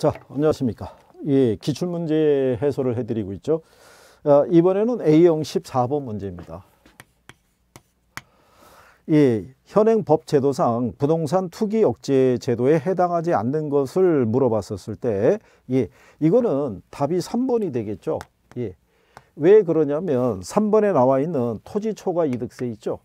자, 안녕하십니까. 예, 기출문제 해소를 해드리고 있죠. 아, 이번에는 A형 14번 문제입니다. 예, 현행 법 제도상 부동산 투기 억제 제도에 해당하지 않는 것을 물어봤었을 때, 예, 이거는 답이 3번이 되겠죠. 예. 왜 그러냐면 3번에 나와 있는 토지 초과 이득세 있죠.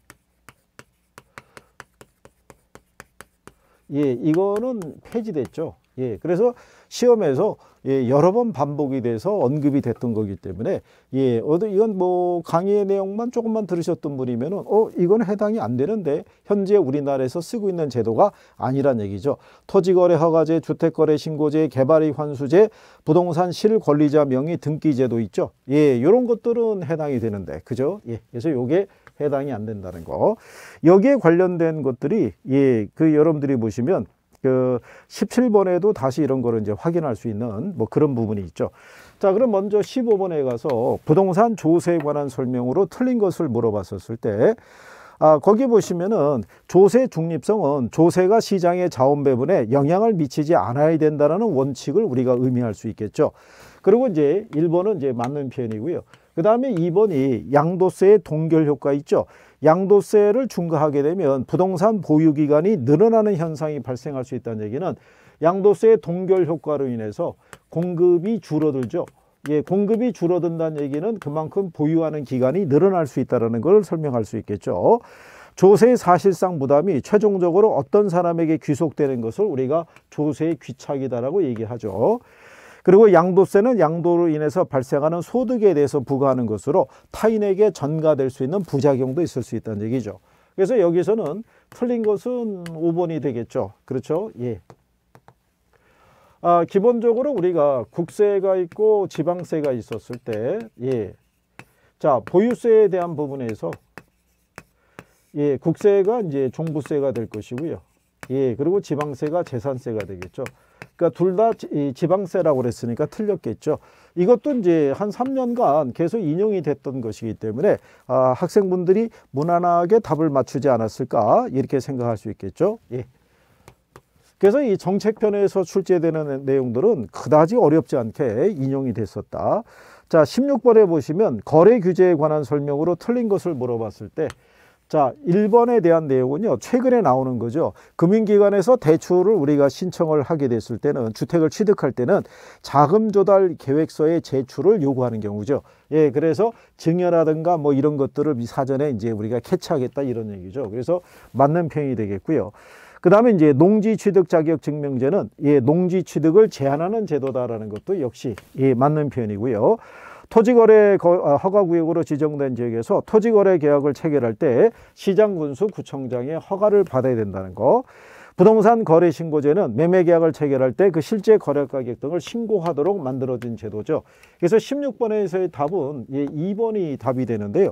예, 이거는 폐지됐죠. 예, 그래서 시험에서 예, 여러 번 반복이 돼서 언급이 됐던 거기 때문에 예, 어떤 이건 뭐 강의의 내용만 조금만 들으셨던 분이면은 어 이건 해당이 안 되는데 현재 우리나라에서 쓰고 있는 제도가 아니란 얘기죠. 토지거래 허가제, 주택거래 신고제, 개발이 환수제, 부동산 실권리자 명의 등기 제도 있죠. 예, 요런 것들은 해당이 되는데 그죠? 예. 그래서 요게 해당이 안 된다는 거. 여기에 관련된 것들이 예, 그 여러분들이 보시면 그 17번에도 다시 이런 거를 이제 확인할 수 있는 뭐 그런 부분이 있죠. 자, 그럼 먼저 15번에 가서 부동산 조세에 관한 설명으로 틀린 것을 물어봤었을 때 아, 거기 보시면은 조세 중립성은 조세가 시장의 자원 배분에 영향을 미치지 않아야 된다라는 원칙을 우리가 의미할 수 있겠죠. 그리고 이제 1번은 이제 맞는 표현이고요. 그 다음에 2번이 양도세의 동결 효과 있죠. 양도세를 중과하게 되면 부동산 보유 기간이 늘어나는 현상이 발생할 수 있다는 얘기는 양도세 동결 효과로 인해서 공급이 줄어들죠. 예, 공급이 줄어든다는 얘기는 그만큼 보유하는 기간이 늘어날 수 있다는 걸 설명할 수 있겠죠. 조세 사실상 부담이 최종적으로 어떤 사람에게 귀속되는 것을 우리가 조세의 귀착이다라고 얘기하죠. 그리고 양도세는 양도로 인해서 발생하는 소득에 대해서 부과하는 것으로 타인에게 전가될 수 있는 부작용도 있을 수 있다는 얘기죠. 그래서 여기서는 틀린 것은 5번이 되겠죠. 그렇죠? 예. 아, 기본적으로 우리가 국세가 있고 지방세가 있었을 때, 예. 자, 보유세에 대한 부분에서, 예, 국세가 이제 종부세가 될 것이고요. 예, 그리고 지방세가 재산세가 되겠죠. 그러니까 둘 다 지방세라고 그랬으니까 틀렸겠죠. 이것도 이제 한 3년간 계속 인용이 됐던 것이기 때문에 아, 학생분들이 무난하게 답을 맞추지 않았을까 이렇게 생각할 수 있겠죠. 예. 그래서 이 정책편에서 출제되는 내용들은 그다지 어렵지 않게 인용이 됐었다. 자, 16번에 보시면 거래 규제에 관한 설명으로 틀린 것을 물어봤을 때 자, 1번에 대한 내용은요. 최근에 나오는 거죠. 금융기관에서 대출을 우리가 신청을 하게 됐을 때는 주택을 취득할 때는 자금 조달 계획서의 제출을 요구하는 경우죠. 예, 그래서 증여라든가 뭐 이런 것들을 사전에 이제 우리가 캐치하겠다 이런 얘기죠. 그래서 맞는 표현이 되겠고요. 그 다음에 이제 농지취득자격증명제는 예, 농지취득을 제한하는 제도다라는 것도 역시 예, 맞는 표현이고요. 토지거래 아, 허가구역으로 지정된 지역에서 토지거래 계약을 체결할 때 시장군수 구청장의 허가를 받아야 된다는 거 부동산 거래 신고제는 매매 계약을 체결할 때 그 실제 거래 가격 등을 신고하도록 만들어진 제도죠. 그래서 16번에서의 답은 2번이 예, 답이 되는데요.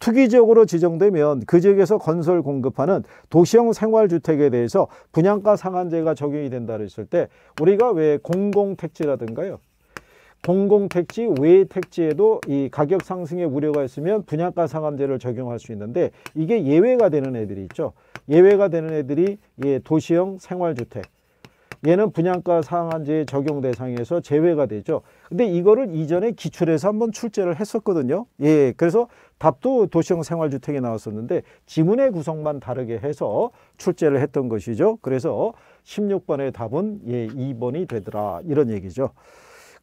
투기 지역으로 지정되면 그 지역에서 건설 공급하는 도시형 생활주택에 대해서 분양가 상한제가 적용이 된다 고했을때 우리가 왜 공공택지라든가요. 공공택지 외 택지에도 이 가격 상승의 우려가 있으면 분양가 상한제를 적용할 수 있는데 이게 예외가 되는 애들이 있죠. 예외가 되는 애들이 예, 도시형 생활주택. 얘는 분양가 상한제 적용 대상에서 제외가 되죠. 근데 이거를 이전에 기출에서 한번 출제를 했었거든요. 예, 그래서 답도 도시형 생활주택에 나왔었는데 지문의 구성만 다르게 해서 출제를 했던 것이죠. 그래서 16번의 답은 예, 2번이 되더라 이런 얘기죠.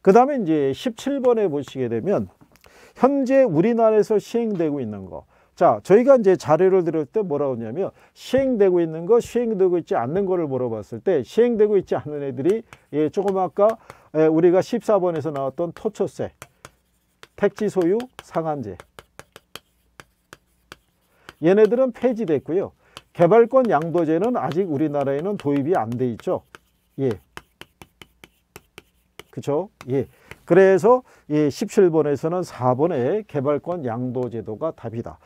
그 다음에 이제 17번에 보시게 되면 현재 우리나라에서 시행되고 있는 거. 자, 저희가 이제 자료를 들을 때 뭐라고 하냐면 시행되고 있는 거, 시행되고 있지 않는 거를 물어봤을 때 시행되고 있지 않는 애들이 예, 조금 아까 예, 우리가 14번에서 나왔던 토초세, 택지 소유 상한제. 얘네들은 폐지됐고요. 개발권 양도제는 아직 우리나라에는 도입이 안 돼 있죠. 예, 그렇죠? 예. 그래서 예, 17번에서는 4번의 개발권 양도 제도가 답이다.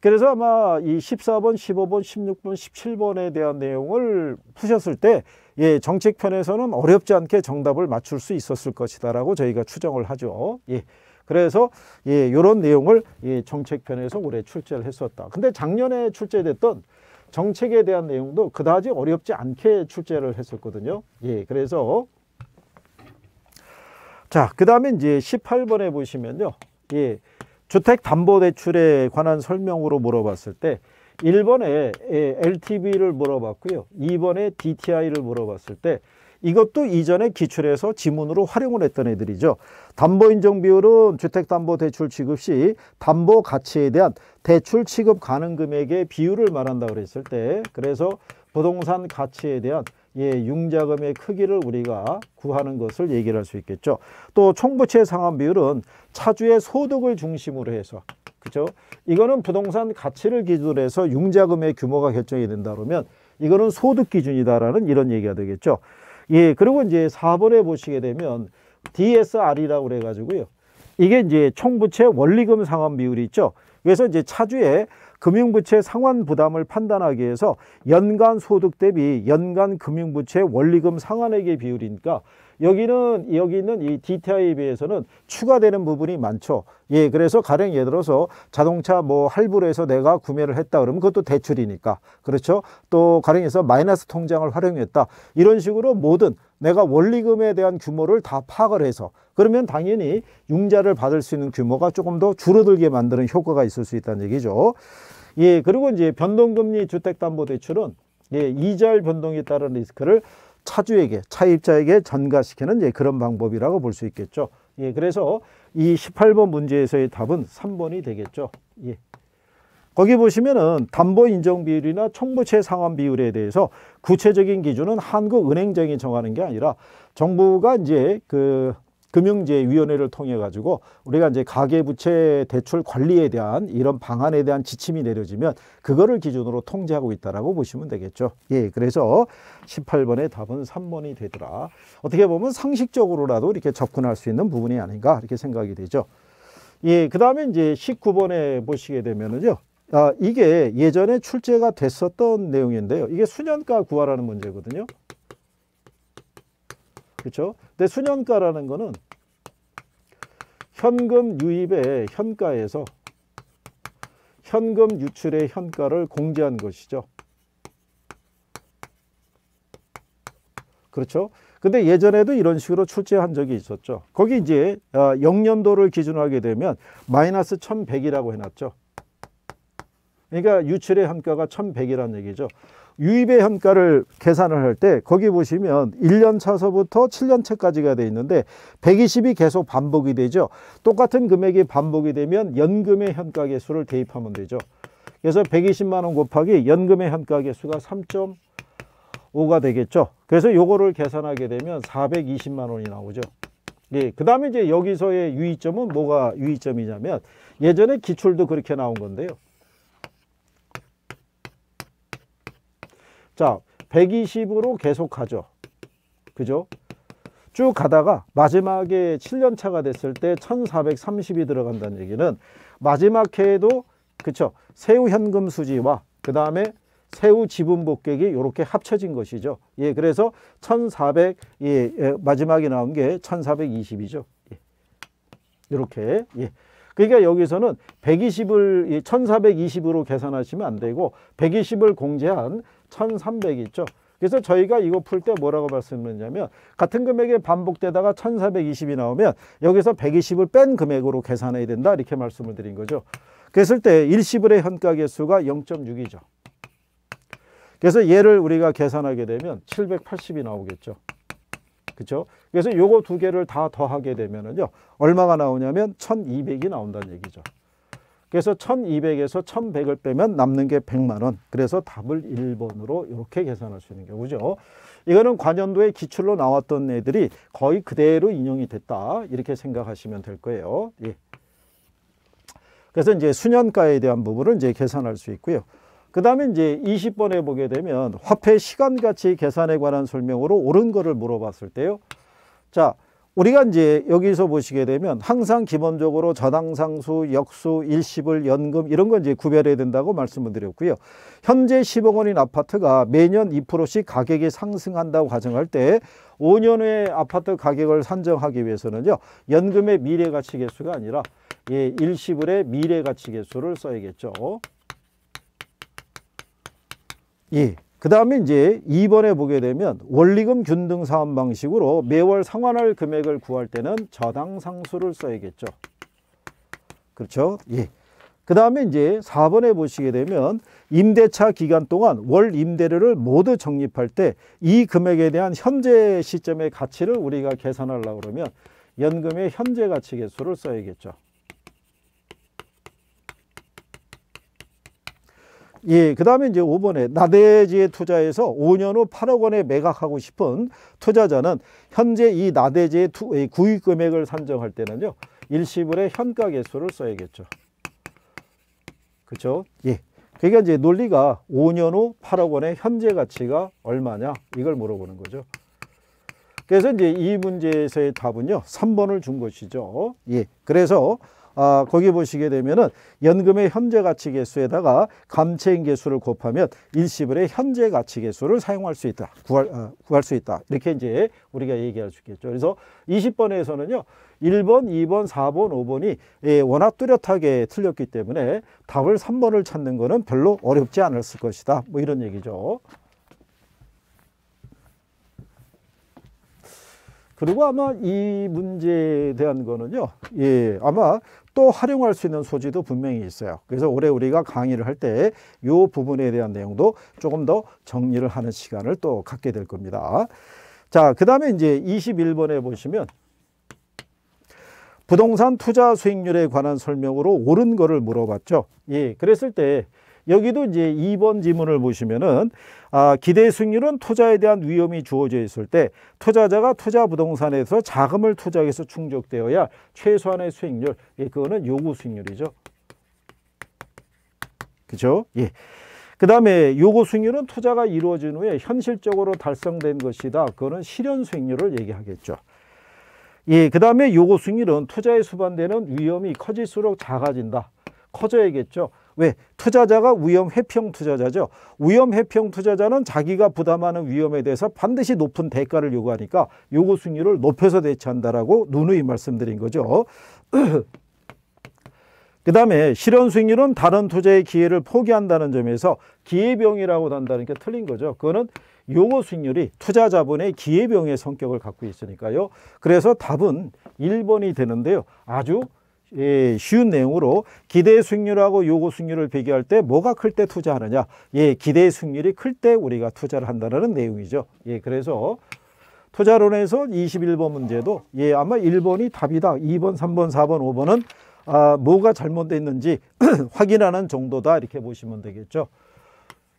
그래서 아마 이 14번, 15번, 16번, 17번에 대한 내용을 푸셨을 때 예, 정책편에서는 어렵지 않게 정답을 맞출 수 있었을 것이다라고 저희가 추정을 하죠. 예. 그래서 예, 이런 내용을 예, 정책편에서 올해 출제를 했었다. 근데 작년에 출제됐던 정책에 대한 내용도 그다지 어렵지 않게 출제를 했었거든요. 예, 그래서 자, 그 다음에 이제 18번에 보시면요. 예, 주택담보대출에 관한 설명으로 물어봤을 때 1번에 예, LTV를 물어봤고요. 2번에 DTI를 물어봤을 때 이것도 이전에 기출에서 지문으로 활용을 했던 애들이죠. 담보인정 비율은 주택담보대출 취급 시 담보 가치에 대한 대출 취급 가능 금액의 비율을 말한다 고 그랬을 때 그래서 부동산 가치에 대한 예, 융자금의 크기를 우리가 구하는 것을 얘기를 할 수 있겠죠. 또 총부채 상환 비율은 차주의 소득을 중심으로 해서 그죠? 이거는 부동산 가치를 기준으로 해서 융자금의 규모가 결정이 된다 그러면 이거는 소득 기준이다라는 이런 얘기가 되겠죠. 예, 그리고 이제 4번에 보시게 되면 DSR이라고 그래 가지고요. 이게 이제 총부채 원리금 상환 비율이 있죠. 그래서 이제 차주의 금융부채 상환 부담을 판단하기 위해서 연간 소득 대비 연간 금융부채 원리금 상환액의 비율이니까 여기는 여기 있는 이 DTI에 비해서는 추가되는 부분이 많죠. 예, 그래서 가령 예를 들어서 자동차 뭐 할부로 해서 내가 구매를 했다 그러면 그것도 대출이니까. 그렇죠? 또 가령해서 마이너스 통장을 활용했다. 이런 식으로 모든 내가 원리금에 대한 규모를 다 파악을 해서 그러면 당연히 융자를 받을 수 있는 규모가 조금 더 줄어들게 만드는 효과가 있을 수 있다는 얘기죠. 예, 그리고 이제 변동금리 주택담보대출은 예, 이자율 변동에 따른 리스크를 차주에게, 차입자에게 전가시키는 예, 그런 방법이라고 볼 수 있겠죠. 예, 그래서 이 18번 문제에서의 답은 3번이 되겠죠. 예. 거기 보시면은 담보 인정 비율이나 총부채 상환 비율에 대해서 구체적인 기준은 한국은행장이 정하는 게 아니라 정부가 이제 그금융재위원회를 통해 가지고 우리가 이제 가계부채 대출 관리에 대한 이런 방안에 대한 지침이 내려지면 그거를 기준으로 통제하고 있다라고 보시면 되겠죠. 예, 그래서 18번의 답은 3번이 되더라. 어떻게 보면 상식적으로라도 이렇게 접근할 수 있는 부분이 아닌가 이렇게 생각이 되죠. 예, 그 다음에 이제 19번에 보시게 되면은요. 아, 이게 예전에 출제가 됐었던 내용인데요. 이게 수년가 구하라는 문제거든요. 그렇죠? 근데 수년가라는 거는 현금 유입의 현가에서 현금 유출의 현가를 공제한 것이죠. 그렇죠? 근데 예전에도 이런 식으로 출제한 적이 있었죠. 거기 이제 아, 영년도를 기준으로 하게 되면 마이너스 1100이라고 해놨죠. 그러니까 유출의 함가가 1100이라는 얘기죠. 유입의 함가를 계산을 할 때 거기 보시면 1년 차서부터 7년 차까지가 돼 있는데 120이 계속 반복이 되죠. 똑같은 금액이 반복이 되면 연금의 현가 계수를 대입하면 되죠. 그래서 120만 원 곱하기 연금의 현가 계수가 3.5가 되겠죠. 그래서 요거를 계산하게 되면 420만 원이 나오죠. 예, 그 다음에 이제 여기서의 유의점은 뭐가 유의점이냐면 예전에 기출도 그렇게 나온 건데요. 자, 120으로 계속하죠. 그죠? 쭉 가다가 마지막에 7년차가 됐을 때 1430이 들어간다는 얘기는 마지막 해에도 그쵸 세후 현금 수지와 그 다음에 세후 지분 복객이 이렇게 합쳐진 것이죠. 예, 그래서 1400 예, 예 마지막에 나온 게 1420이죠. 예. 이렇게 예. 그러니까 여기서는 120을 1420으로 계산하시면 안 되고 120을 공제한 1,300이 있죠. 그래서 저희가 이거 풀 때 뭐라고 말씀드렸냐면 같은 금액에 반복되다가 1420이 나오면 여기서 120을 뺀 금액으로 계산해야 된다 이렇게 말씀을 드린 거죠. 그랬을 때1시불의 현가 개수가 0.6이죠. 그래서 얘를 우리가 계산하게 되면 780이 나오겠죠. 그렇죠? 그래서 요거 두 개를 다 더하게 되면은요. 얼마가 나오냐면 1200이 나온다는 얘기죠. 그래서 1200에서 1100을 빼면 남는 게 100만 원. 그래서 답을 1번으로 이렇게 계산할 수 있는 경우죠. 이거는 관연도의 기출로 나왔던 애들이 거의 그대로 인용이 됐다. 이렇게 생각하시면 될 거예요. 예. 그래서 이제 수년가에 대한 부분을 이제 계산할 수 있고요. 그 다음에 이제 20번에 보게 되면 화폐 시간 가치 계산에 관한 설명으로 옳은 거를 물어봤을 때요. 자, 우리가 이제 여기서 보시게 되면 항상 기본적으로 저당상수, 역수, 일시불, 연금 이런 건 이제 구별해야 된다고 말씀을 드렸고요. 현재 10억 원인 아파트가 매년 2%씩 가격이 상승한다고 가정할 때 5년 후에 아파트 가격을 산정하기 위해서는요. 연금의 미래 가치 개수가 아니라 예, 일시불의 미래 가치 개수를 써야겠죠. 예. 그 다음에 이제 2번에 보게 되면 원리금 균등 사업 방식으로 매월 상환할 금액을 구할 때는 저당 상수를 써야겠죠. 그렇죠? 예. 그 다음에 이제 4번에 보시게 되면 임대차 기간 동안 월 임대료를 모두 적립할 때 이 금액에 대한 현재 시점의 가치를 우리가 계산하려고 그러면 연금의 현재 가치 개수를 써야겠죠. 예, 그 다음에 이제 5번에 나대지에 투자해서 5년 후 8억 원에 매각하고 싶은 투자자는 현재 이 나대지의 투, 구입 금액을 산정할 때는요. 일시불의 현가 개수를 써야겠죠. 그쵸 예. 그러니까 이제 논리가 5년 후 8억 원의 현재 가치가 얼마냐 이걸 물어보는 거죠. 그래서 이제 이 문제에서의 답은요. 3번을 준 것이죠. 예. 그래서 아, 거기 보시게 되면은 연금의 현재 가치 계수에다가 감채인 계수를 곱하면 일시불의 현재 가치 계수를 사용할 수 있다. 구할, 아, 구할 수 있다. 이렇게 이제 우리가 얘기할 수 있겠죠. 그래서 20번에서는요. 1번, 2번, 4번, 5번이 예, 워낙 뚜렷하게 틀렸기 때문에 답을 3번을 찾는 거는 별로 어렵지 않았을 것이다. 뭐 이런 얘기죠. 그리고 아마 이 문제에 대한 거는요. 예, 아마 또 활용할 수 있는 소지도 분명히 있어요. 그래서 올해 우리가 강의를 할 때 이 부분에 대한 내용도 조금 더 정리를 하는 시간을 또 갖게 될 겁니다. 자, 그 다음에 이제 21번에 보시면 부동산 투자 수익률에 관한 설명으로 옳은 거를 물어봤죠. 예, 그랬을 때 여기도 이제 2번 지문을 보시면은 아, 기대 수익률은 투자에 대한 위험이 주어져 있을 때 투자자가 투자 부동산에서 자금을 투자해서 충족되어야 최소한의 수익률, 예, 그거는 요구 수익률이죠. 그죠? 예. 그 다음에 요구 수익률은 투자가 이루어진 후에 현실적으로 달성된 것이다. 그거는 실현 수익률을 얘기하겠죠. 예, 그 다음에 요구 수익률은 투자에 수반되는 위험이 커질수록 작아진다. 커져야겠죠. 왜? 투자자가 위험 회피형 투자자죠. 위험 회피형 투자자는 자기가 부담하는 위험에 대해서 반드시 높은 대가를 요구하니까 요구 수익률을 높여서 대처한다라고 누누이 말씀드린 거죠. 그 다음에 실현 수익률은 다른 투자의 기회를 포기한다는 점에서 기회병이라고 한다는 게 틀린 거죠. 그거는 요어 수익률이 투자 자본의 기회병의 성격을 갖고 있으니까요. 그래서 답은 1번이 되는데요. 아주 예, 쉬운 내용으로 기대 수익률하고 요구 수익률을 비교할 때 뭐가 클 때 투자하느냐. 예, 기대 수익률이 클 때 우리가 투자를 한다는 내용이죠. 예, 그래서 투자론에서 21번 문제도 예, 아마 1번이 답이다. 2번, 3번, 4번, 5번은 아, 뭐가 잘못됐는지 확인하는 정도다. 이렇게 보시면 되겠죠.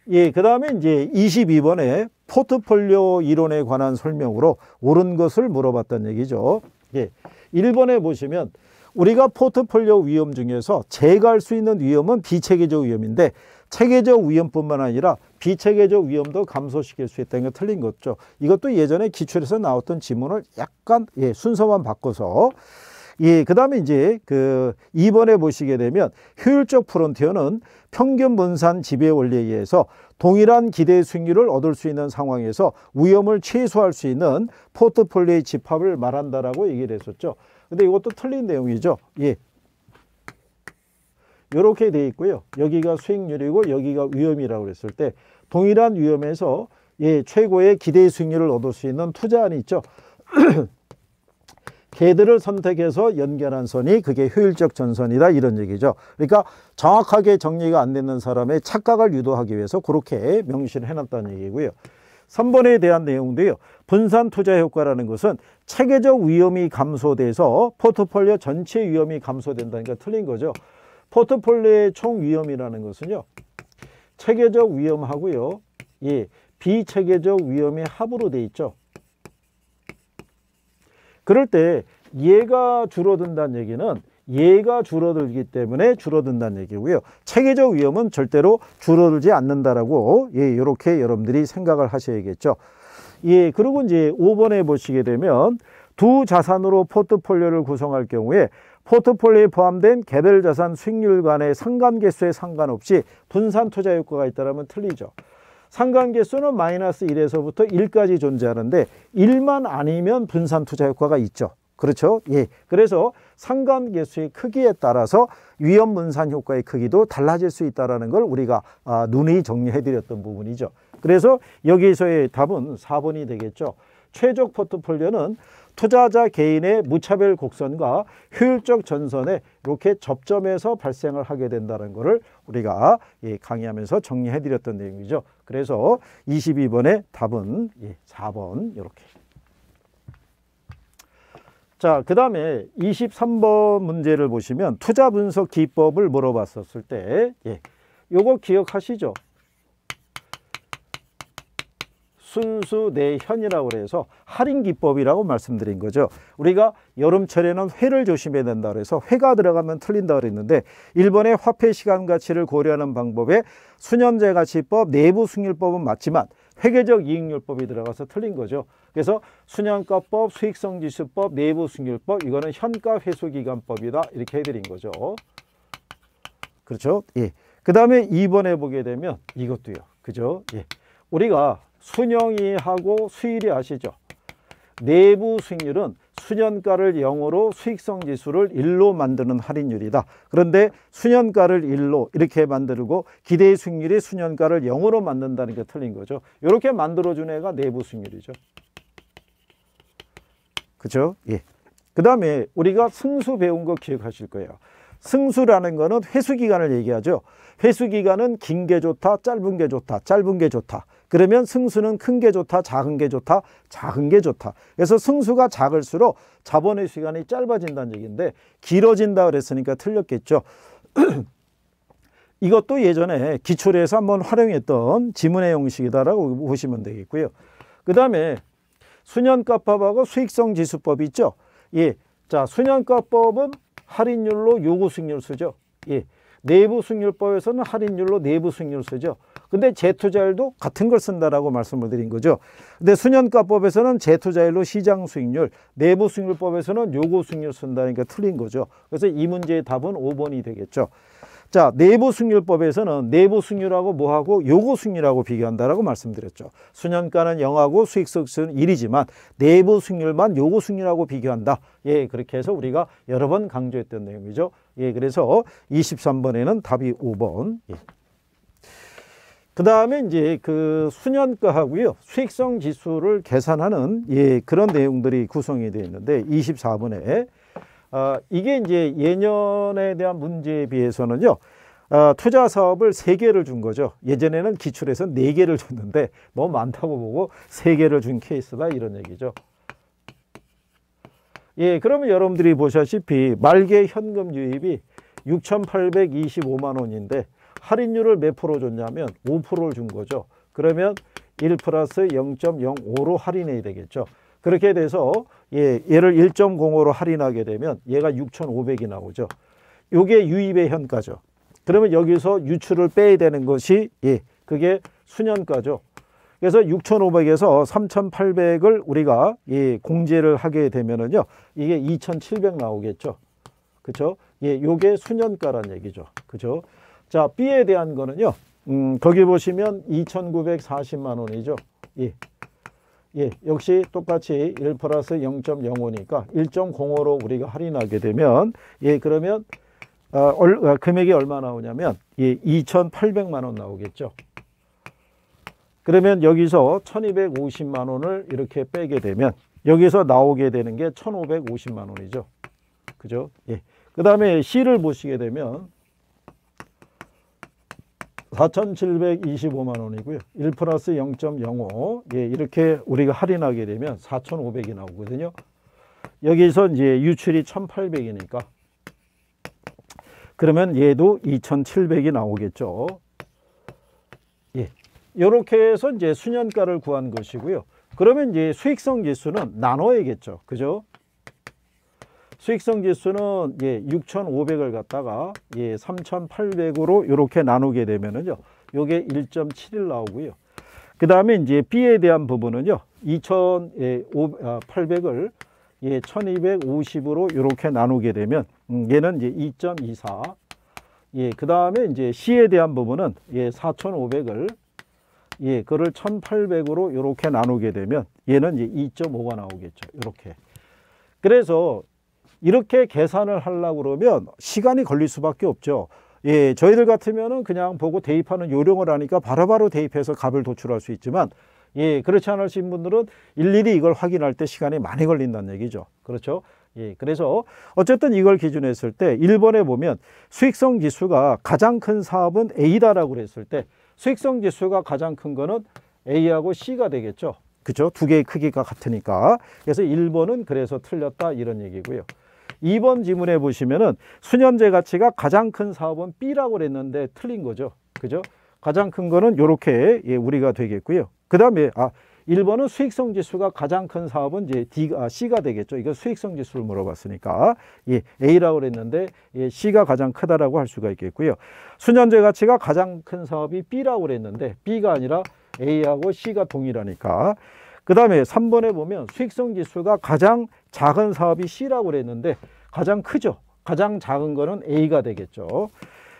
예, 그 다음에 이제 22번에 포트폴리오 이론에 관한 설명으로 옳은 것을 물어봤던 얘기죠. 예, 1번에 보시면 우리가 포트폴리오 위험 중에서 제거할 수 있는 위험은 비체계적 위험인데 체계적 위험뿐만 아니라 비체계적 위험도 감소시킬 수 있다는 게 틀린 거죠. 이것도 예전에 기출에서 나왔던 지문을 약간 예, 순서만 바꿔서 예, 그 다음에 이제 그 2번에 보시게 되면 효율적 프론티어는 평균 분산 지배 원리에 의해서 동일한 기대 수익률을 얻을 수 있는 상황에서 위험을 최소화할 수 있는 포트폴리오의 집합을 말한다라고 얘기를 했었죠. 근데 이것도 틀린 내용이죠. 예. 이렇게 돼 있고요. 여기가 수익률이고 여기가 위험이라고 그랬을 때 동일한 위험에서 예, 최고의 기대 수익률을 얻을 수 있는 투자안이 있죠. 개들을 선택해서 연결한 선이 그게 효율적 전선이다 이런 얘기죠. 그러니까 정확하게 정리가 안 되는 사람의 착각을 유도하기 위해서 그렇게 명시를 해놨다는 얘기고요. 3번에 대한 내용인데요. 분산 투자 효과라는 것은 체계적 위험이 감소돼서 포트폴리오 전체 위험이 감소된다니까 틀린 거죠. 포트폴리오의 총 위험이라는 것은요. 체계적 위험하고요. 예, 비체계적 위험의 합으로 돼 있죠. 그럴 때 얘가 줄어든다는 얘기는 얘가 줄어들기 때문에 줄어든다는 얘기고요. 체계적 위험은 절대로 줄어들지 않는다라고 예, 이렇게 여러분들이 생각을 하셔야겠죠. 예, 그리고 이제 5번에 보시게 되면 두 자산으로 포트폴리오를 구성할 경우에 포트폴리오에 포함된 개별 자산 수익률 간의 상관 계수에 상관없이 분산 투자 효과가 있다면 틀리죠. 상관 계수는 마이너스 1에서부터 1까지 존재하는데 1만 아니면 분산 투자 효과가 있죠. 그렇죠? 예. 그래서 상관계수의 크기에 따라서 위험 분산 효과의 크기도 달라질 수 있다는 걸 우리가 아, 눈이 정리해드렸던 부분이죠. 그래서 여기서의 답은 4번이 되겠죠. 최적 포트폴리오는 투자자 개인의 무차별 곡선과 효율적 전선에 이렇게 접점에서 발생을 하게 된다는 것을 우리가 예, 강의하면서 정리해드렸던 내용이죠. 그래서 22번의 답은 4번 예, 이렇게 자, 그 다음에 23번 문제를 보시면 투자 분석 기법을 물어봤었을 때, 예, 요거 기억하시죠? 순수 내현이라고 그래서 할인 기법이라고 말씀드린 거죠. 우리가 여름철에는 회를 조심해야 된다 그래서 회가 들어가면 틀린다 그랬는데 일본의 화폐 시간 가치를 고려하는 방법에 수년제 가치법, 내부 승률법은 맞지만 회계적 이익률법이 들어가서 틀린 거죠. 그래서 순양가법, 수익성지수법, 내부순율법 이거는 현가회수기간법이다 이렇게 해드린 거죠. 그렇죠? 예. 그 다음에 2번에 보게 되면 이것도요. 그죠? 예. 우리가 순영이하고 수일이 아시죠? 내부 수익률은 수년가를 0으로 수익성 지수를 1로 만드는 할인율이다. 그런데 수년가를 1로 이렇게 만들고 기대 의 수익률이 수년가를 0으로 만든다는 게 틀린 거죠. 이렇게 만들어준 애가 내부 수익률이죠. 그죠? 예. 그 다음에 우리가 승수 배운 거 기억하실 거예요. 승수라는 거는 회수 기간을 얘기하죠. 회수 기간은 긴 게 좋다, 짧은 게 좋다, 짧은 게 좋다. 그러면 승수는 큰 게 좋다, 작은 게 좋다, 작은 게 좋다. 그래서 승수가 작을수록 자본의 시간이 짧아진다는 얘기인데 길어진다 그랬으니까 틀렸겠죠. 이것도 예전에 기출에서 한번 활용했던 지문의 형식이다라고 보시면 되겠고요. 그 다음에 수년가법하고 수익성 지수법 있죠. 예. 자, 수년가법은 할인율로 요구 수익률 쓰죠. 예. 내부 수익률법에서는 할인율로 내부 수익률 쓰죠. 근데 재투자율도 같은 걸 쓴다라고 말씀을 드린 거죠. 근데 수년가법에서는 재투자율로 시장 수익률, 내부 수익률법에서는 요구 수익률 쓴다니까 틀린 거죠. 그래서 이 문제의 답은 5번이 되겠죠. 자, 내부 승률법에서는 내부 승률하고 뭐하고 요구 승률하고 비교한다라고 말씀드렸죠. 수년가는 영하고 수익성수는 1이지만 내부 승률만 요구 승률하고 비교한다. 예, 그렇게 해서 우리가 여러 번 강조했던 내용이죠. 예, 그래서 23번에는 답이 5번. 예. 그 다음에 이제 그 수년가하고요. 수익성 지수를 계산하는 예, 그런 내용들이 구성이 되어 있는데 24번에 어, 이게 이제 예년에 대한 문제에 비해서는요. 어, 투자 사업을 3개를준 거죠. 예전에는 기출에서 4개를 줬는데 너무 많다고 보고 3개를준 케이스다 이런 얘기죠. 예, 그러면 여러분들이 보시다시피 말개 현금 유입이 6,825만 원인데 할인율을 몇 프로 줬냐면 5%를 준 거죠. 그러면 1 플러스 0.05로 할인해야 되겠죠. 그렇게 돼서 예, 얘를 1.05로 할인하게 되면 얘가 6,500이 나오죠. 요게 유입의 현가죠. 그러면 여기서 유출을 빼야 되는 것이 예, 그게 수년가죠. 그래서 6,500에서 3,800을 우리가 예, 공제를 하게 되면은요. 이게 2,700 나오겠죠. 그렇죠? 예, 요게 수년가란 얘기죠. 그렇죠? 자, B에 대한 거는요. 음, 거기 보시면 2,940만 원이죠. 예. 예, 역시 똑같이 1 플러스 0.05니까 1.05로 우리가 할인하게 되면 예, 그러면 아, 얼, 아, 금액이 얼마 나오냐면 예, 2,800만 원 나오겠죠. 그러면 여기서 1,250만 원을 이렇게 빼게 되면 여기서 나오게 되는 게 1,550만 원이죠. 그죠? 예. 그 다음에 C를 보시게 되면 4,725만 원이고요. 1 플러스 0.05 예, 이렇게 우리가 할인하게 되면 4,500이 나오거든요. 여기서 이제 유출이 1,800이니까 그러면 얘도 2,700이 나오겠죠. 예. 이렇게 해서 이제 수년가를 구한 것이고요. 그러면 이제 수익성 지수는 나눠야겠죠. 그죠? 수익성 지수는 예, 6,500을 갖다가 예, 3,800으로 이렇게 나누게 되면은요. 요게 1.71 나오고요. 그 다음에 이제 B에 대한 부분은요. 2,800을 예, 1250으로 아, 예, 이렇게 나누게 되면 음, 얘는 이제 2.24 예, 그 다음에 이제 C에 대한 부분은 예, 4,500을 예, 그를 1,800으로 이렇게 나누게 되면 얘는 이제 2.5가 나오겠죠. 이렇게. 그래서 이렇게 계산을 하려고 그러면 시간이 걸릴 수밖에 없죠. 예, 저희들 같으면은 그냥 보고 대입하는 요령을 아니까 바로바로 대입해서 값을 도출할 수 있지만 예, 그렇지 않으신 분들은 일일이 이걸 확인할 때 시간이 많이 걸린다는 얘기죠. 그렇죠? 예, 그래서 어쨌든 이걸 기준으 했을 때 1번에 보면 수익성 지수가 가장 큰 사업은 A다라고 그랬을 때 수익성 지수가 가장 큰 거는 A하고 C가 되겠죠. 그죠? 두 개의 크기가 같으니까. 그래서 1번은 그래서 틀렸다 이런 얘기고요. 2번 지문에 보시면은 수년제 가치가 가장 큰 사업은 B라고 그랬는데 틀린 거죠. 그죠? 가장 큰 거는 요렇게 예, 우리가 되겠고요. 그 다음에 아 1번은 수익성 지수가 가장 큰 사업은 이제 D, 아, C가 되겠죠. 이거 수익성 지수를 물어봤으니까 예, A라고 그랬는데 예, C가 가장 크다라고 할 수가 있겠고요. 수년제 가치가 가장 큰 사업이 B라고 그랬는데 B가 아니라 A하고 C가 동일하니까 그 다음에 3번에 보면 수익성 지수가 가장 작은 사업이 C라고 그랬는데 가장 크죠. 가장 작은 거는 A가 되겠죠.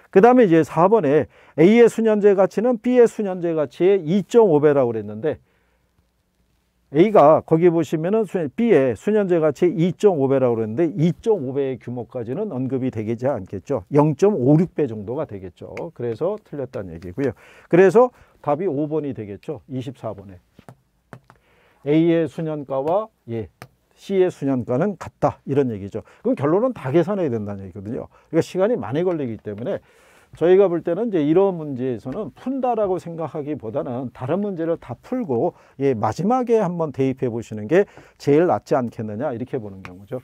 그 다음에 이제 4번에 A의 수년제 가치는 B의 수년제 가치의 2.5배라고 그랬는데 A가 거기 보시면은 B의 수년제 가치 의 2.5배라고 그랬는데 2.5배의 규모까지는 언급이 되겠지 않겠죠. 0.56배 정도가 되겠죠. 그래서 틀렸다는 얘기고요. 그래서 답이 5번이 되겠죠. 24번에 A의 수년가와 예, C의 수년가는 같다 이런 얘기죠. 그럼 결론은 다 계산해야 된다는 얘기거든요. 그러니까 시간이 많이 걸리기 때문에 저희가 볼 때는 이제 이런 문제에서는 푼다라고 생각하기보다는 다른 문제를 다 풀고 예, 마지막에 한번 대입해 보시는 게 제일 낫지 않겠느냐 이렇게 보는 경우죠.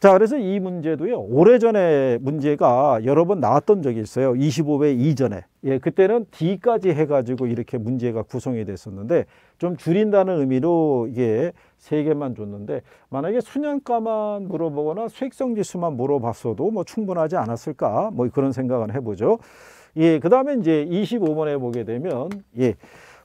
자, 그래서 이 문제도요, 오래전에 문제가 여러 번 나왔던 적이 있어요. 25회 이전에. 예, 그때는 D까지 해가지고 이렇게 문제가 구성이 됐었는데, 좀 줄인다는 의미로 이게 세 개만 줬는데, 만약에 수년가만 물어보거나 수익성 지수만 물어봤어도 뭐 충분하지 않았을까, 뭐 그런 생각은 해보죠. 예, 그 다음에 이제 25번에 보게 되면, 예,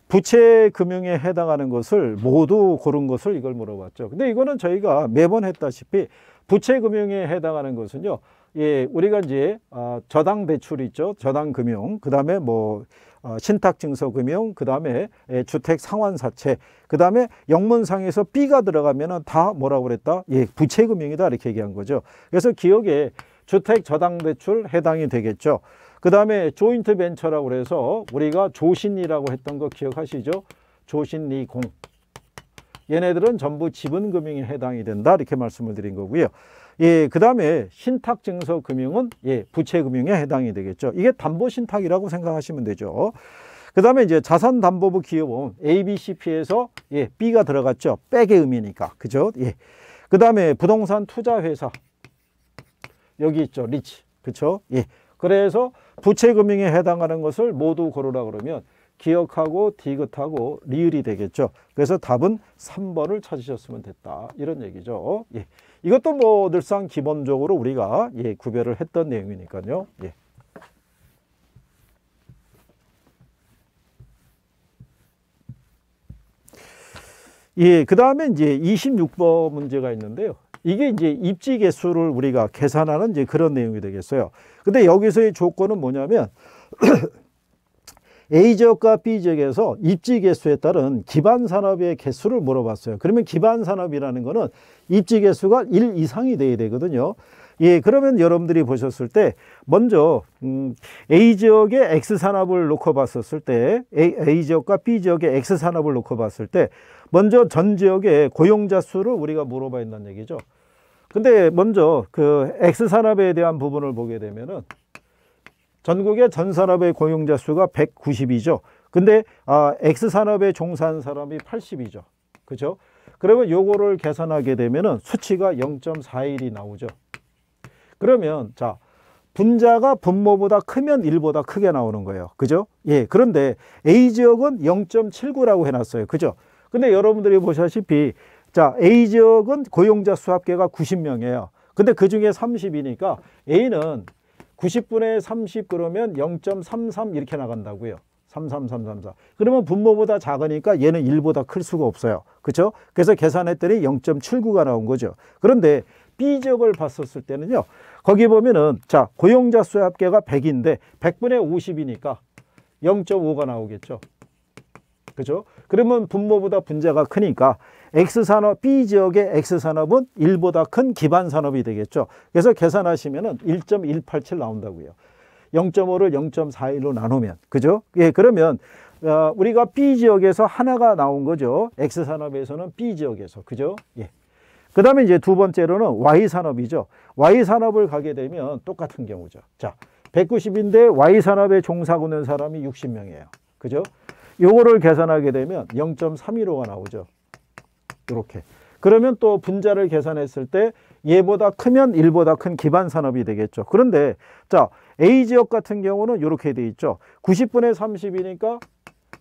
부채 금융에 해당하는 것을 모두 고른 것을 이걸 물어봤죠. 근데 이거는 저희가 매번 했다시피 부채금융에 해당하는 것은요. 예, 우리가 이제 어, 저당 대출 있죠. 저당 금융. 그다음에 뭐 어, 신탁증서금융, 그 다음에 예, 주택 상환사채, 그 다음에 영문상에서 B가 들어가면 은다 뭐라고 그랬다? 예, 부채금융이다 이렇게 얘기한 거죠. 그래서 기억에 주택 저당대출 해당이 되겠죠. 그 다음에 조인트 벤처라고 그래서 우리가 조신이라고 했던 거 기억하시죠? 조신리공 얘네들은 전부 지분금융에 해당이 된다 이렇게 말씀을 드린 거고요. 예, 그 다음에 신탁증서금융은 예, 부채금융에 해당이 되겠죠. 이게 담보신탁이라고 생각하시면 되죠. 그 다음에 이제 자산담보부 기업은 ABCP에서 예, B가 들어갔죠. 백의 의미니까. 그죠? 예. 그 다음에 부동산 투자회사. 여기 있죠. 리치. 그쵸? 예. 그래서 부채금융에 해당하는 것을 모두 고르라 그러면 기억하고 디귿하고 리을이 되겠죠. 그래서 답은 3번을 찾으셨으면 됐다. 이런 얘기죠. 예. 이것도 뭐 늘상 기본적으로 우리가 예, 구별을 했던 내용이니까요. 예. 예, 그 다음에 이제 26번 문제가 있는데요. 이게 이제 입지 개수를 우리가 계산하는 이제 그런 내용이 되겠어요. 근데 여기서의 조건은 뭐냐면 A지역과 B지역에서 입지 개수에 따른 기반 산업의 개수를 물어봤어요. 그러면 기반 산업이라는 거는 입지 개수가 1 이상이 돼야 되거든요. 예, 그러면 여러분들이 보셨을 때 먼저 음, A 지역의 X 산업을 놓고 봤었을 때 A, 지역과 B 지역의 X 산업을 놓고 봤을 때 먼저 전 지역의 고용자 수를 우리가 물어봐야 된다는 얘기죠. 근데 먼저 그 X 산업에 대한 부분을 보게 되면은 전국의 전 산업의 고용자 수가 190이죠. 근데 아, X 산업에 종사한 사람이 80이죠. 그죠? 그러면 요거를 계산하게 되면 수치가 0.41이 나오죠. 그러면 자, 분자가 분모보다 크면 1보다 크게 나오는 거예요. 그죠? 예. 그런데 A 지역은 0.79라고 해 놨어요. 그죠? 근데 여러분들이 보시다시피 자, A 지역은 고용자 수 합계가 90명이에요. 근데 그 중에 30이니까 A는 90분의 30 그러면 0.33 이렇게 나간다고요. 33334. 그러면 분모보다 작으니까 얘는 1보다 클 수가 없어요. 그렇죠? 그래서 계산했더니 0.79가 나온 거죠. 그런데 B적을 봤었을 때는요. 거기 보면은 자, 고용자 수의 합계가 100인데 100분의 50이니까 0.5가 나오겠죠. 그죠? 그러면 분모보다 분자가 크니까 X산업, B지역의 X산업은 1보다 큰 기반산업이 되겠죠. 그래서 계산하시면 1.187 나온다고요. 0.5를 0.41로 나누면 그죠? 예, 그러면 어, 우리가 B지역에서 하나가 나온 거죠. X산업에서는 B지역에서 그죠? 예. 그 다음에 이제 두 번째로는 Y산업이죠. Y산업을 가게 되면 똑같은 경우죠. 자, 190인데 Y산업에 종사고 하 있는 사람이 60명이에요. 그죠? 요거를 계산하게 되면 0.315가 나오죠. 이렇게. 그러면 또 분자를 계산했을 때 얘보다 크면 1보다 큰 기반 산업이 되겠죠. 그런데 자 A 지역 같은 경우는 이렇게 돼 있죠. 90분의 30이니까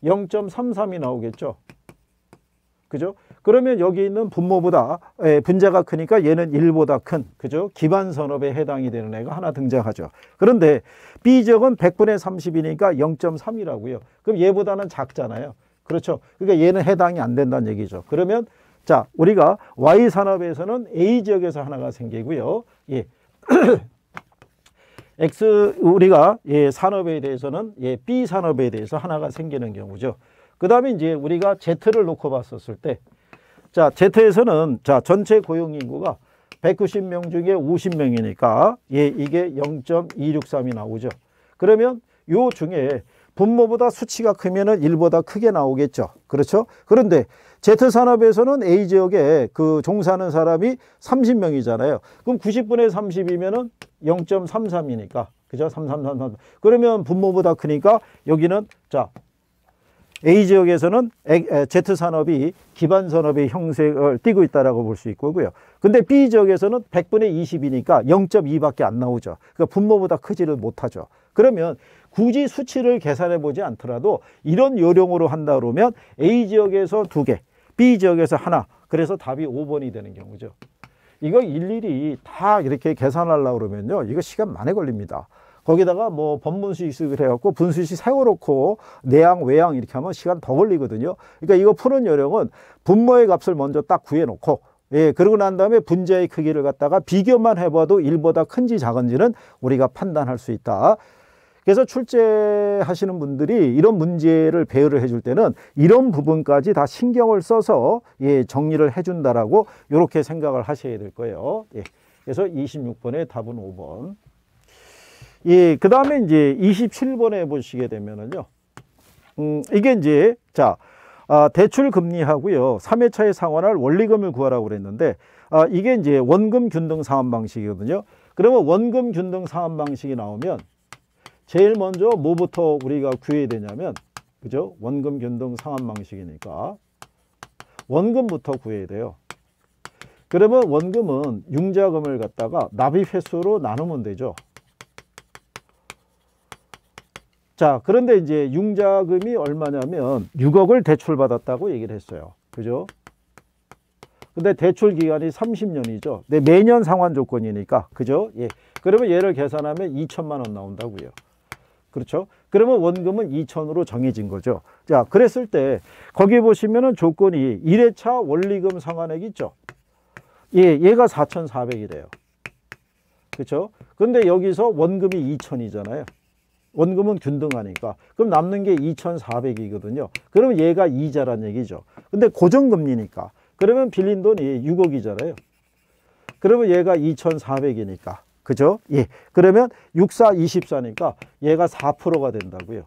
0.33이 나오겠죠. 그죠? 그러면 여기 있는 분모보다 에, 예, 분자가 크니까 얘는 1보다 큰 그죠? 기반 산업에 해당이 되는 애가 하나 등장하죠. 그런데 B 지역은 100분의 30이니까 0.3이라고요. 그럼 얘보다는 작잖아요. 그렇죠. 그러니까 얘는 해당이 안 된다는 얘기죠. 그러면 자, 우리가 Y 산업에서는 A 지역에서 하나가 생기고요. 예. X 우리가 예, 산업에 대해서는 예, B 산업에 대해서 하나가 생기는 경우죠. 그다음에 이제 우리가 Z를 놓고 봤었을 때 자, Z에서는 자, 전체 고용 인구가 190명 중에 50명이니까 예, 이게 0.263이 나오죠. 그러면 요 중에 분모보다 수치가 크면은 1보다 크게 나오겠죠. 그렇죠? 그런데 제트산업에서는 A 지역에 그 종사하는 사람이 30명이잖아요. 그럼 90분의 30이면은 0.33이니까. 그죠? 3333. 그러면 분모보다 크니까 여기는 자 A 지역에서는 Z 산업이 기반 산업의 형색을 띠고 있다라고 볼 수 있고요. 근데 B 지역에서는 100분의 20이니까 0.2밖에 안 나오죠. 그러니까 분모보다 크지를 못하죠. 그러면 굳이 수치를 계산해 보지 않더라도 이런 요령으로 한다 그러면 A 지역에서 두 개, B 지역에서 하나. 그래서 답이 5번이 되는 경우죠. 이거 일일이 다 이렇게 계산하려고 그러면요. 이거 시간 많이 걸립니다. 거기다가 뭐 법문수식을 해갖고 분수식 세워놓고 내양 외양 이렇게 하면 시간 더 걸리거든요. 그러니까 이거 푸는 요령은 분모의 값을 먼저 딱 구해놓고 예, 그러고 난 다음에 분자의 크기를 갖다가 비교만 해봐도 1보다 큰지 작은지는 우리가 판단할 수 있다. 그래서 출제하시는 분들이 이런 문제를 배열을 해줄 때는 이런 부분까지 다 신경을 써서 예, 정리를 해준다라고 이렇게 생각을 하셔야 될 거예요. 예. 그래서 2 6번에 답은 5번. 예, 그 다음에 이제 27번에 보시게 되면은요. 음, 이게 이제, 자, 아, 대출 금리하고요. 3회차에 상환할 원리금을 구하라고 그랬는데, 아, 이게 이제 원금 균등 상환 방식이거든요. 그러면 원금 균등 상환 방식이 나오면 제일 먼저 뭐부터 우리가 구해야 되냐면 그죠? 원금 변동 상환 방식이니까 원금부터 구해야 돼요. 그러면 원금은 융자금을 갖다가 납입 횟수로 나누면 되죠. 자, 그런데 이제 융자금이 얼마냐면 6억을 대출받았다고 얘기를 했어요. 그죠? 근데 대출 기간이 30년이죠. 네, 매년 상환 조건이니까. 그죠? 예. 그러면 얘를 계산하면 2천만 원 나온다고요. 그렇죠? 그러면 원금은 2천으로 정해진 거죠. 자, 그랬을 때 거기 보시면은 조건이 1회차 원리금 상환액 있죠. 예, 얘가 4,400이래요. 그렇죠? 근데 여기서 원금이 2천이잖아요. 원금은 균등하니까. 그럼 남는 게 2,400이거든요. 그러 얘가 이자란 얘기죠. 근데 고정금리니까. 그러면 빌린 돈이 6억이잖아요. 그러면 얘가 2,400이니까. 그죠? 예. 그러면 64, 24니까 얘가 4%가 된다고요.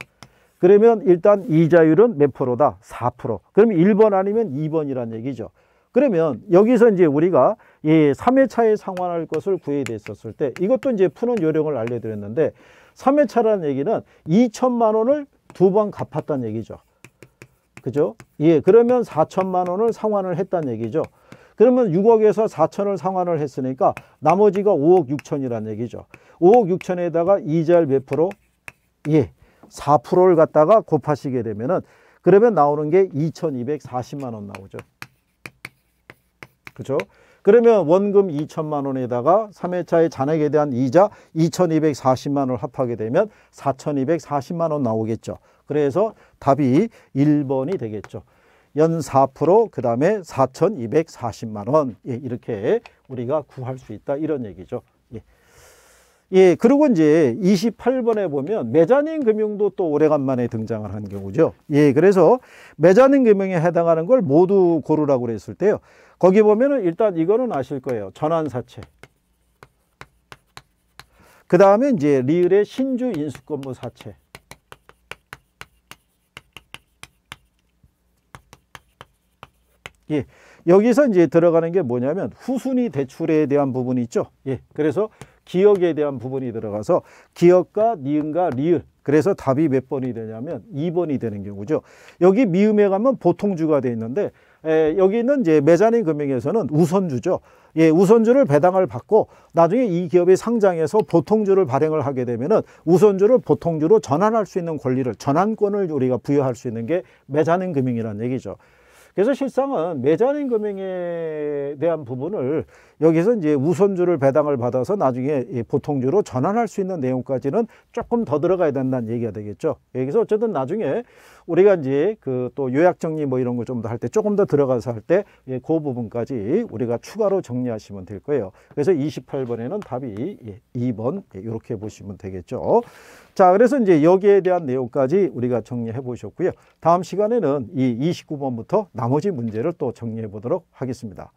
그러면 일단 이자율은 몇 프로다? 4%. 그럼 1번 아니면 2번이란 얘기죠. 그러면 여기서 이제 우리가 예, 3회차에 상환할 것을 구해됐었을 때 이것도 이제 푸는 요령을 알려드렸는데 3회차라는 얘기는 2천만 원을 두 번 갚았다는 얘기죠. 그죠? 예, 그러면 4천만 원을 상환을 했다는 얘기죠. 그러면 6억에서 4천을 상환을 했으니까 나머지가 5억 6천이라는 얘기죠. 5억 6천에다가 이자율 몇 프로? 예, 4%를 갖다가 곱하시게 되면은 그러면 나오는 게 2,240만 원 나오죠. 그렇죠? 그러면 원금 2천만 원에다가 3회차의 잔액에 대한 이자 2,240만 원을 합하게 되면 4,240만 원 나오겠죠. 그래서 답이 1번이 되겠죠. 연 4%그 다음에 4,240만 원 예, 이렇게 우리가 구할 수 있다 이런 얘기죠. 예. 예, 그리고 이제 28번에 보면 메자닌 금융도 또 오래간만에 등장을 한 경우죠. 예, 그래서 메자닌 금융에 해당하는 걸 모두 고르라고 그랬을 때요. 거기 보면은 일단 이거는 아실 거예요. 전환사채. 그 다음에 이제 리을의 신주 인수권부 사채. 예. 여기서 이제 들어가는 게 뭐냐면 후순위 대출에 대한 부분이 있죠. 예. 그래서 기억에 대한 부분이 들어가서 기억과 니은과 리을 그래서 답이 몇 번이 되냐면 2번이 되는 경우죠. 여기 미음에 가면 보통주가 돼 있는데 에, 여기는 있 이제 매자닌 금융에서는 우선주죠. 예, 우선주를 배당을 받고 나중에 이 기업이 상장해서 보통주를 발행을 하게 되면은 우선주를 보통주로 전환할 수 있는 권리를 전환권을 우리가 부여할 수 있는 게매자닌 금융이라는 얘기죠. 그래서 실상은 매자린 금융에 대한 부분을 여기서 이제 우선주를 배당을 받아서 나중에 보통주로 전환할 수 있는 내용까지는 조금 더 들어가야 된다는 얘기가 되겠죠. 여기서 어쨌든 나중에 우리가 이제 그 또 요약 정리 뭐 이런 걸 좀 더 할 때 조금 더 들어가서 할 때그 예, 부분까지 우리가 추가로 정리하시면 될 거예요. 그래서 28번에는 답이 2번 예, 이렇게 예, 보시면 되겠죠. 자, 그래서 이제 여기에 대한 내용까지 우리가 정리해 보셨고요. 다음 시간에는 이 29번부터 나머지 문제를 또 정리해 보도록 하겠습니다.